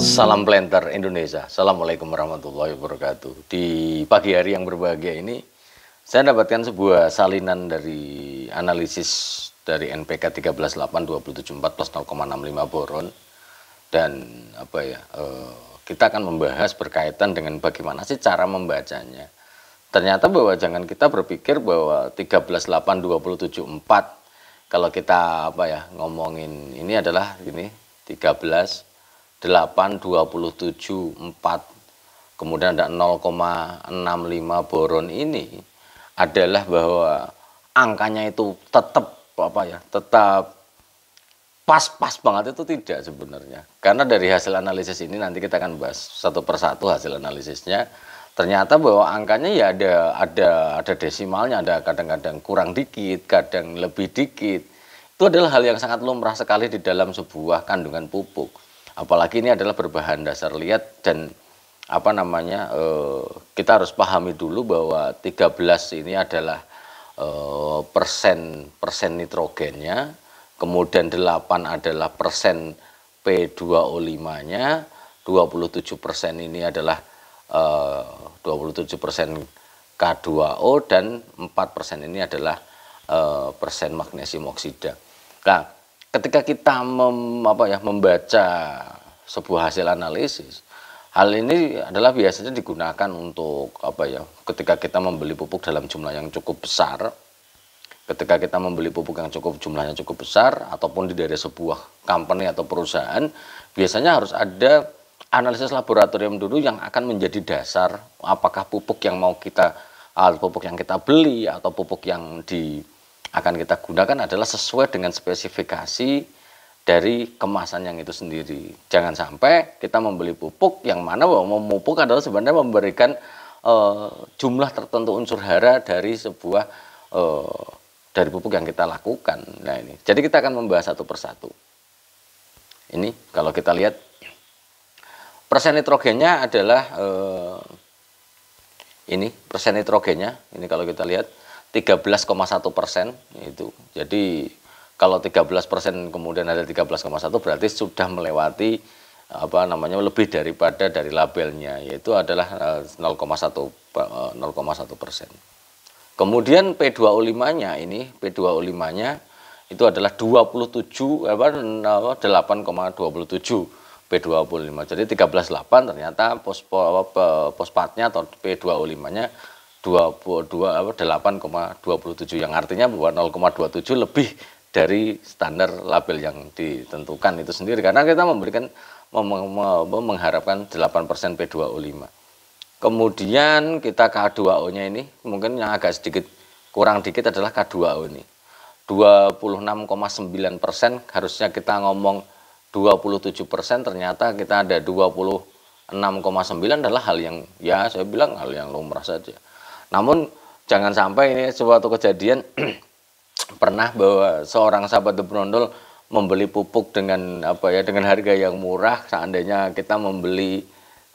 Salam Planter Indonesia. Assalamualaikum warahmatullahi wabarakatuh. Di pagi hari yang berbahagia ini, saya dapatkan sebuah salinan dari analisis dari NPK 138274 plus 0,65 boron dan apa ya eh, kita akan membahas berkaitan dengan bagaimana sih cara membacanya. Ternyata bahwa jangan kita berpikir bahwa tujuh empat kalau kita apa ya ngomongin ini adalah ini 13 8, 27, 4, kemudian ada 0,65 boron ini adalah bahwa angkanya itu tetap apa ya, tetap pas-pas banget itu tidak sebenarnya. Karena dari hasil analisis ini nanti kita akan bahas satu persatu hasil analisisnya. Ternyata bahwa angkanya ya ada ada ada desimalnya, ada kadang-kadang kurang dikit, kadang lebih dikit. Itu adalah hal yang sangat lumrah sekali di dalam sebuah kandungan pupuk apalagi ini adalah berbahan dasar liat dan apa namanya eh, kita harus pahami dulu bahwa 13 ini adalah eh, persen persen nitrogennya kemudian 8 adalah persen P2O5-nya 27 persen ini adalah 27 eh, persen K2O dan 4 persen ini adalah persen magnesium oksida nah ketika kita mem, apa ya, membaca sebuah hasil analisis, hal ini adalah biasanya digunakan untuk apa ya? Ketika kita membeli pupuk dalam jumlah yang cukup besar, ketika kita membeli pupuk yang cukup jumlahnya cukup besar ataupun di dari sebuah company atau perusahaan, biasanya harus ada analisis laboratorium dulu yang akan menjadi dasar apakah pupuk yang mau kita pupuk yang kita beli atau pupuk yang di akan kita gunakan adalah sesuai dengan spesifikasi dari kemasan yang itu sendiri. Jangan sampai kita membeli pupuk yang mana bahwa memupuk adalah sebenarnya memberikan e, jumlah tertentu unsur hara dari sebuah e, dari pupuk yang kita lakukan. Nah ini, jadi kita akan membahas satu persatu. Ini kalau kita lihat persen nitrogennya adalah e, ini persen nitrogennya. Ini kalau kita lihat 13,1 persen itu. Jadi kalau 13 persen kemudian ada 13,1 berarti sudah melewati apa namanya lebih daripada dari labelnya yaitu adalah 0,1 eh, 0,1 eh, persen. Kemudian P2O5-nya ini P2O5-nya itu adalah 27 apa 8,27 eh, P25. Jadi 138 ternyata pos pospatnya atau P25-nya dua apa 8,27 yang artinya bahwa 0,27 lebih dari standar label yang ditentukan itu sendiri karena kita memberikan mengharapkan 8% P2O5. Kemudian kita K2O-nya ini mungkin yang agak sedikit kurang dikit adalah K2O ini. 26,9 persen harusnya kita ngomong 27 persen ternyata kita ada 26,9 adalah hal yang ya saya bilang hal yang lumrah saja. Namun jangan sampai ini suatu kejadian pernah bahwa seorang sahabat The Brondol membeli pupuk dengan apa ya dengan harga yang murah seandainya kita membeli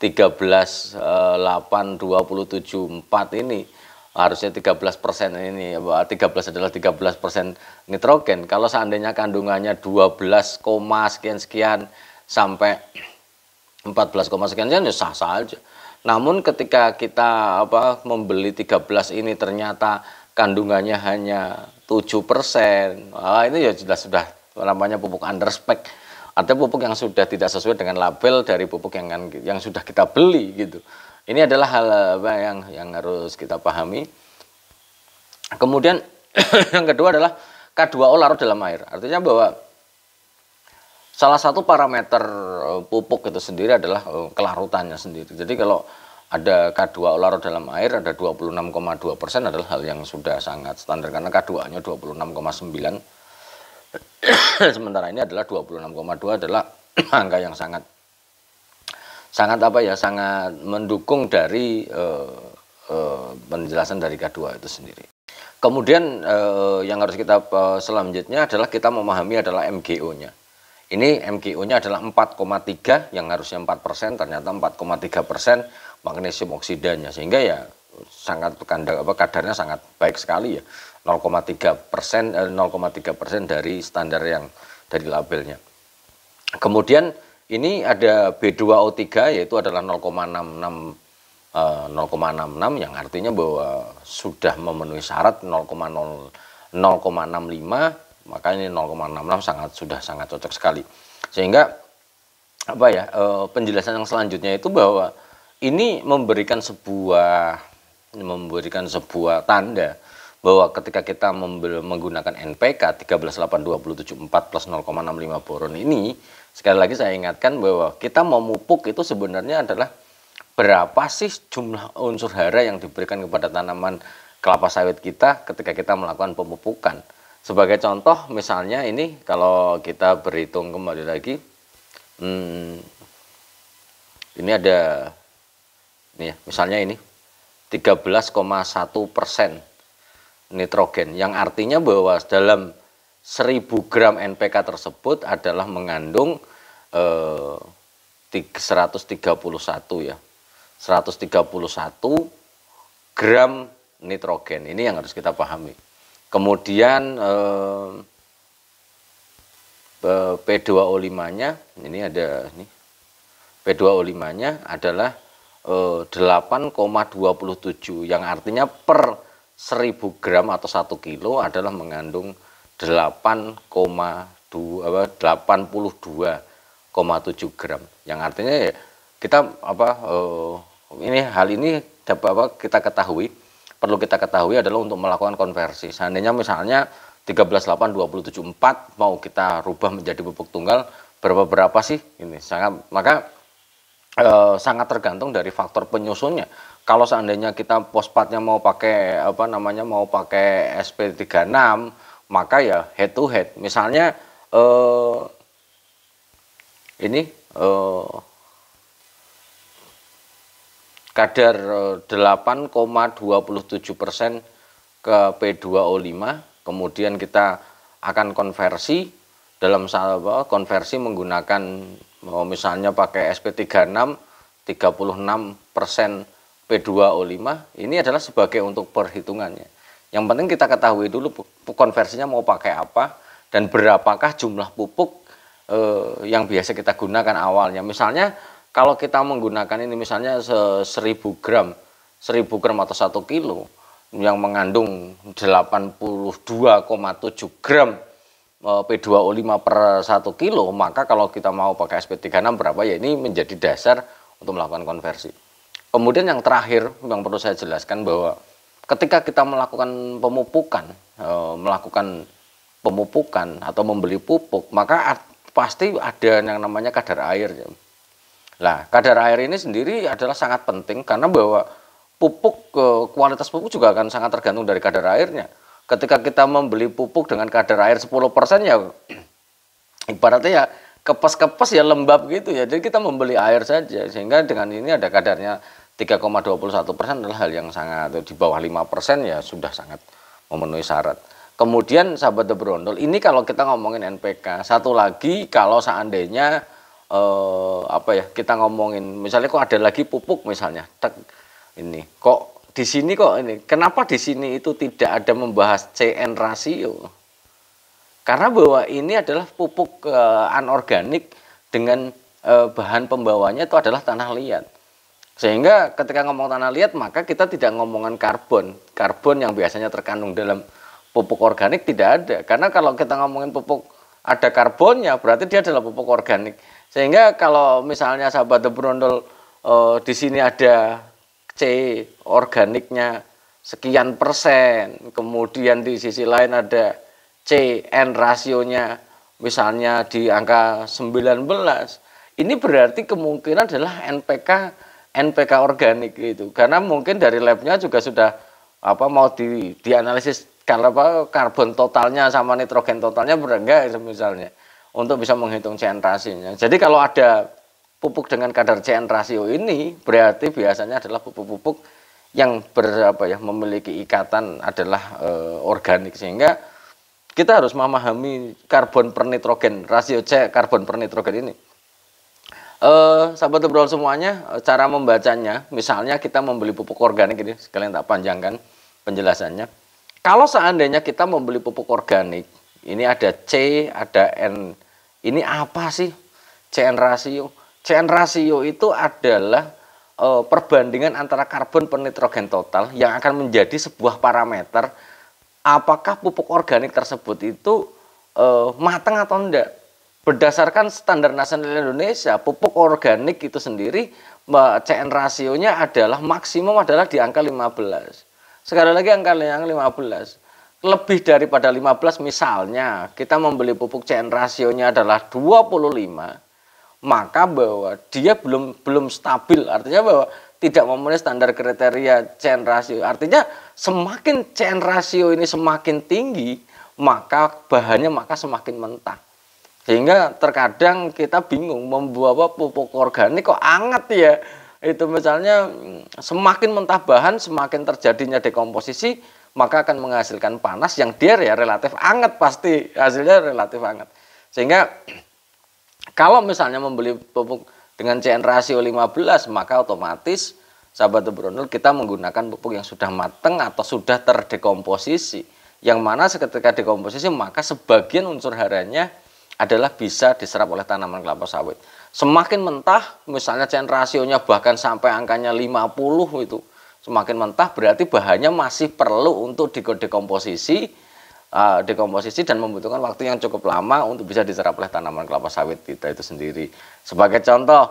13 8 27 4 ini harusnya 13 persen ini 13 adalah 13 persen nitrogen kalau seandainya kandungannya 12, sekian sekian sampai 14, sekian sekian ya sah sah aja namun ketika kita apa membeli 13 ini ternyata kandungannya hanya 7%. Ah, ini ya sudah sudah namanya pupuk underspec. Artinya pupuk yang sudah tidak sesuai dengan label dari pupuk yang kan, yang sudah kita beli gitu. Ini adalah hal apa yang yang harus kita pahami. Kemudian yang kedua adalah K2O larut dalam air. Artinya bahwa salah satu parameter eh, pupuk itu sendiri adalah eh, kelarutannya sendiri. Jadi kalau ada K2 larut dalam air ada 26,2 persen adalah hal yang sudah sangat standar karena K2-nya 26,9 sementara ini adalah 26,2 adalah angka yang sangat sangat apa ya sangat mendukung dari uh, uh, penjelasan dari K2 itu sendiri. Kemudian uh, yang harus kita selanjutnya adalah kita memahami adalah MGO-nya. Ini MGO-nya adalah 4,3 yang harusnya 4 persen, ternyata 4,3 persen magnesium oksidanya. Sehingga ya sangat kandang, apa, kadarnya sangat baik sekali ya. 0,3 persen, 0,3 eh, persen dari standar yang dari labelnya. Kemudian ini ada B2O3 yaitu adalah 0,66 0,66 eh, yang artinya bahwa sudah memenuhi syarat 0,0 0,65 maka ini 0,66 sangat sudah sangat cocok sekali. Sehingga apa ya e, penjelasan yang selanjutnya itu bahwa ini memberikan sebuah memberikan sebuah tanda bahwa ketika kita menggunakan NPK 13.8274 plus 0,65 boron ini sekali lagi saya ingatkan bahwa kita memupuk itu sebenarnya adalah berapa sih jumlah unsur hara yang diberikan kepada tanaman kelapa sawit kita ketika kita melakukan pemupukan. Sebagai contoh misalnya ini kalau kita berhitung kembali lagi, hmm, ini ada, ini ya, misalnya ini 13,1 persen nitrogen, yang artinya bahwa dalam 1000 gram NPK tersebut adalah mengandung eh, 131 ya 131 gram nitrogen ini yang harus kita pahami Kemudian eh, eh P2O5-nya ini ada ini P2O5-nya adalah eh, 8,27 yang artinya per 1000 gram atau 1 kilo adalah mengandung 8,2 82,7 gram yang artinya ya kita apa eh, ini hal ini dapat apa kita ketahui perlu kita ketahui adalah untuk melakukan konversi. Seandainya misalnya 138274 mau kita rubah menjadi pupuk tunggal berapa berapa sih ini sangat maka e, sangat tergantung dari faktor penyusunnya kalau seandainya kita pospatnya mau pakai apa namanya mau pakai SP36 maka ya head to head misalnya e, ini eh kadar 8,27 eh, persen ke P2O5 kemudian kita akan konversi dalam salah konversi menggunakan oh, misalnya pakai SP36 36 persen P2O5 ini adalah sebagai untuk perhitungannya yang penting kita ketahui dulu konversinya mau pakai apa dan berapakah jumlah pupuk eh, yang biasa kita gunakan awalnya misalnya kalau kita menggunakan ini misalnya 1000 gram, 1000 gram atau 1 kilo yang mengandung 82,7 gram eh, P2O5 per 1 kilo, maka kalau kita mau pakai SP36 berapa ya ini menjadi dasar untuk melakukan konversi. Kemudian yang terakhir yang perlu saya jelaskan bahwa ketika kita melakukan pemupukan, eh, melakukan pemupukan atau membeli pupuk, maka pasti ada yang namanya kadar air. Ya. Nah, kadar air ini sendiri adalah sangat penting karena bahwa pupuk kualitas pupuk juga akan sangat tergantung dari kadar airnya. Ketika kita membeli pupuk dengan kadar air 10% ya ibaratnya ya kepes-kepes ya lembab gitu ya. Jadi kita membeli air saja sehingga dengan ini ada kadarnya 3,21 persen adalah hal yang sangat di bawah 5 persen ya sudah sangat memenuhi syarat. Kemudian sahabat The Brondol, ini kalau kita ngomongin NPK, satu lagi kalau seandainya eh, apa ya kita ngomongin misalnya kok ada lagi pupuk misalnya tek, ini kok di sini kok ini kenapa di sini itu tidak ada membahas CN rasio karena bahwa ini adalah pupuk eh, anorganik dengan eh, bahan pembawanya itu adalah tanah liat sehingga ketika ngomong tanah liat maka kita tidak ngomongan karbon karbon yang biasanya terkandung dalam pupuk organik tidak ada karena kalau kita ngomongin pupuk ada karbonnya berarti dia adalah pupuk organik sehingga kalau misalnya sahabat The Brondol uh, eh, di sini ada C organiknya sekian persen, kemudian di sisi lain ada C N rasionya misalnya di angka 19. Ini berarti kemungkinan adalah NPK NPK organik itu. Karena mungkin dari labnya juga sudah apa mau di dianalisis karena apa karbon totalnya sama nitrogen totalnya berenggak misalnya untuk bisa menghitung CN rasionya. Jadi kalau ada pupuk dengan kadar CN rasio ini berarti biasanya adalah pupuk-pupuk yang ber, ya memiliki ikatan adalah e, organik sehingga kita harus memahami karbon per nitrogen rasio C karbon per nitrogen ini. E, sahabat obrol semuanya eh, cara membacanya misalnya kita membeli pupuk organik ini sekalian tak panjangkan penjelasannya. Kalau seandainya kita membeli pupuk organik ini ada C, ada N ini apa sih CN rasio? CN rasio itu adalah e, perbandingan antara karbon per nitrogen total yang akan menjadi sebuah parameter apakah pupuk organik tersebut itu e, matang atau tidak. Berdasarkan standar nasional Indonesia, pupuk organik itu sendiri eh, CN rasionya adalah maksimum adalah di angka 15. Sekali lagi angka yang 15 lebih daripada 15 misalnya kita membeli pupuk CN rasionya adalah 25 maka bahwa dia belum belum stabil artinya bahwa tidak memenuhi standar kriteria CN rasio artinya semakin CN rasio ini semakin tinggi maka bahannya maka semakin mentah sehingga terkadang kita bingung membawa pupuk organik kok anget ya itu misalnya mm, semakin mentah bahan semakin terjadinya dekomposisi maka akan menghasilkan panas yang dia ya relatif anget pasti hasilnya relatif anget sehingga kalau misalnya membeli pupuk dengan CN rasio 15 maka otomatis sahabat Brunel kita menggunakan pupuk yang sudah mateng atau sudah terdekomposisi yang mana seketika dekomposisi maka sebagian unsur haranya adalah bisa diserap oleh tanaman kelapa sawit semakin mentah misalnya CN rasionya bahkan sampai angkanya 50 itu Semakin mentah berarti bahannya masih perlu untuk dikomposisi, uh, eh, dekomposisi dan membutuhkan waktu yang cukup lama untuk bisa diserap oleh tanaman kelapa sawit kita itu sendiri. Sebagai contoh,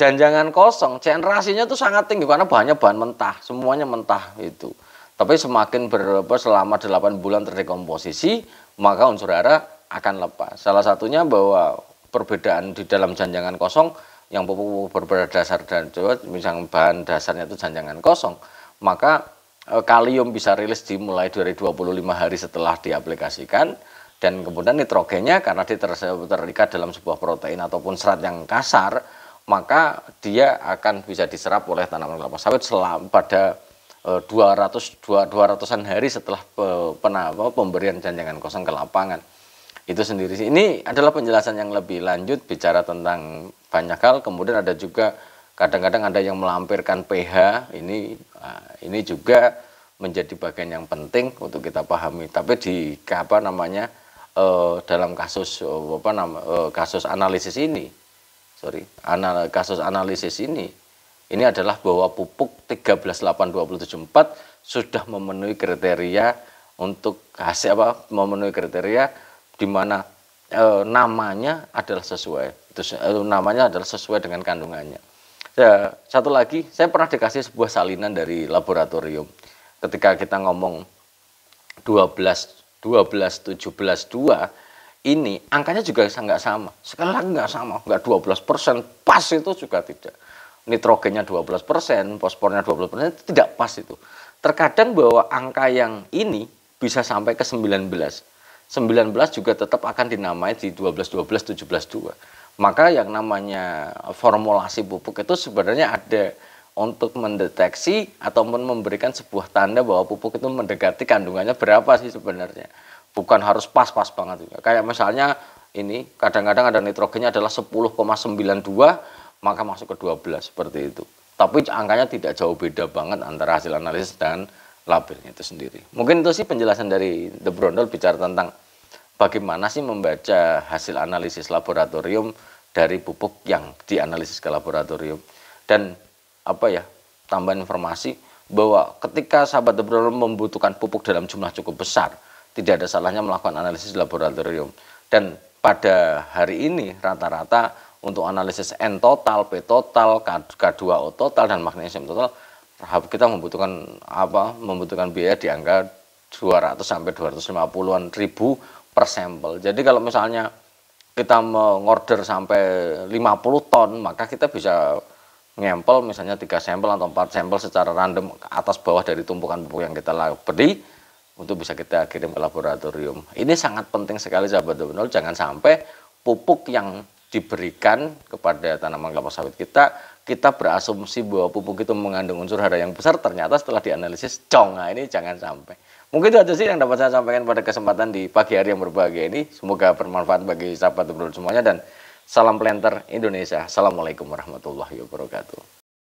janjangan kosong, generasinya itu sangat tinggi karena bahannya bahan mentah, semuanya mentah itu. Tapi semakin berapa selama 8 bulan terdekomposisi, maka unsur hara akan lepas. Salah satunya bahwa perbedaan di dalam janjangan kosong yang pupuk-pupuk berdasar dan coba misalnya bahan dasarnya itu janjangan kosong, maka e, kalium bisa rilis dimulai dari 25 hari setelah diaplikasikan dan kemudian nitrogennya karena dia ter terikat dalam sebuah protein ataupun serat yang kasar, maka dia akan bisa diserap oleh tanaman kelapa sawit selama pada e, 200 200-an hari setelah e, pemberian janjangan kosong ke lapangan. Itu sendiri sih. Ini adalah penjelasan yang lebih lanjut bicara tentang banyak hal kemudian ada juga kadang-kadang ada yang melampirkan pH ini nah, ini juga menjadi bagian yang penting untuk kita pahami tapi di apa namanya eh, dalam kasus eh, apa nama eh, kasus analisis ini sorry anal, kasus analisis ini ini adalah bahwa pupuk 138274 sudah memenuhi kriteria untuk hasil apa memenuhi kriteria di mana e, namanya adalah sesuai itu e, eh, namanya adalah sesuai dengan kandungannya ya, satu lagi saya pernah dikasih sebuah salinan dari laboratorium ketika kita ngomong 12 12 17 2 ini angkanya juga nggak sama sekali lagi nggak sama nggak 12 persen pas itu juga tidak nitrogennya 12 persen fosfornya 12 persen tidak pas itu terkadang bahwa angka yang ini bisa sampai ke 19 19 juga tetap akan dinamai di 12-12, 17-2. Maka yang namanya formulasi pupuk itu sebenarnya ada untuk mendeteksi ataupun memberikan sebuah tanda bahwa pupuk itu mendekati kandungannya berapa sih sebenarnya. Bukan harus pas-pas banget juga. Kayak misalnya ini kadang-kadang ada nitrogennya adalah 10,92 maka masuk ke 12 seperti itu. Tapi angkanya tidak jauh beda banget antara hasil analisis dan labelnya itu sendiri. Mungkin itu sih penjelasan dari The Brondol bicara tentang bagaimana sih membaca hasil analisis laboratorium dari pupuk yang dianalisis ke laboratorium dan apa ya tambahan informasi bahwa ketika sahabat The Brondol membutuhkan pupuk dalam jumlah cukup besar tidak ada salahnya melakukan analisis laboratorium dan pada hari ini rata-rata untuk analisis N total, P total, K2O total, dan magnesium total kita membutuhkan apa membutuhkan biaya di angka 200 sampai 250-an ribu per sampel. Jadi kalau misalnya kita mengorder sampai 50 ton, maka kita bisa ngempel misalnya tiga sampel atau empat sampel secara random atas bawah dari tumpukan pupuk yang kita beri untuk bisa kita kirim ke laboratorium. Ini sangat penting sekali sahabat donor, jangan sampai pupuk yang diberikan kepada tanaman kelapa sawit kita kita berasumsi bahwa pupuk itu mengandung unsur hara yang besar, ternyata setelah dianalisis cong. Nah, ini jangan sampai. Mungkin itu aja sih yang dapat saya sampaikan pada kesempatan di pagi hari yang berbahagia ini. Semoga bermanfaat bagi sahabat Brol semuanya dan salam planter Indonesia. Assalamualaikum warahmatullahi wabarakatuh.